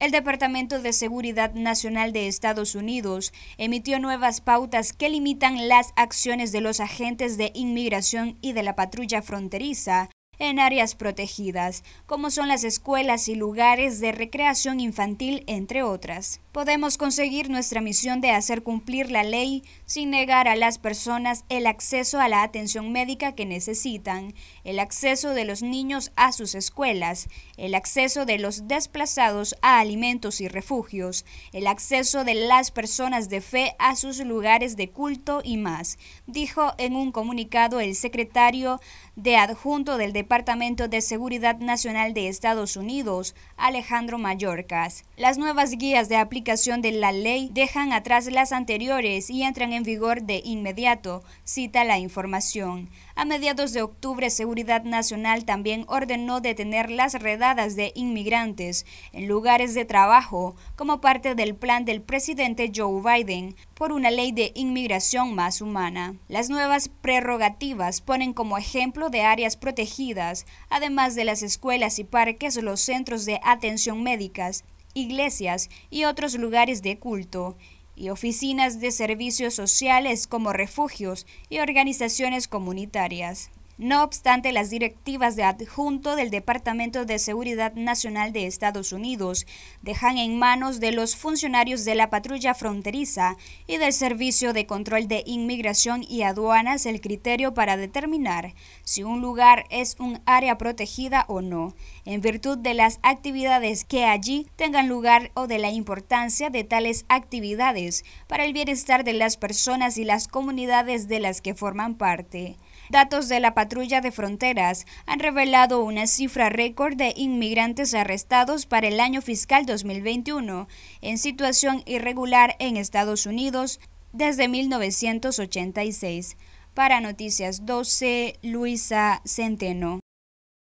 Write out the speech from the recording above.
El Departamento de Seguridad Nacional de Estados Unidos emitió nuevas pautas que limitan las acciones de los agentes de inmigración y de la patrulla fronteriza en áreas protegidas, como son las escuelas y lugares de recreación infantil, entre otras. Podemos conseguir nuestra misión de hacer cumplir la ley sin negar a las personas el acceso a la atención médica que necesitan, el acceso de los niños a sus escuelas, el acceso de los desplazados a alimentos y refugios, el acceso de las personas de fe a sus lugares de culto y más, dijo en un comunicado el secretario de adjunto del Departamento Departamento de Seguridad Nacional de Estados Unidos, Alejandro Mallorcas. Las nuevas guías de aplicación de la ley dejan atrás las anteriores y entran en vigor de inmediato, cita la información. A mediados de octubre, Seguridad Nacional también ordenó detener las redadas de inmigrantes en lugares de trabajo como parte del plan del presidente Joe Biden por una ley de inmigración más humana. Las nuevas prerrogativas ponen como ejemplo de áreas protegidas además de las escuelas y parques, los centros de atención médicas, iglesias y otros lugares de culto, y oficinas de servicios sociales como refugios y organizaciones comunitarias. No obstante, las directivas de adjunto del Departamento de Seguridad Nacional de Estados Unidos dejan en manos de los funcionarios de la patrulla fronteriza y del Servicio de Control de Inmigración y Aduanas el criterio para determinar si un lugar es un área protegida o no, en virtud de las actividades que allí tengan lugar o de la importancia de tales actividades para el bienestar de las personas y las comunidades de las que forman parte. Datos de la patrulla de fronteras han revelado una cifra récord de inmigrantes arrestados para el año fiscal 2021 en situación irregular en Estados Unidos desde 1986. Para Noticias 12, Luisa Centeno.